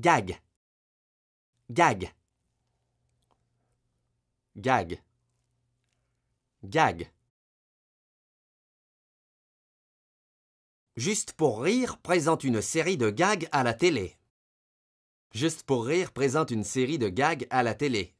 Gag. Gag. Gag. Gag. Juste pour rire présente une série de gags à la télé. Juste pour rire présente une série de gags à la télé.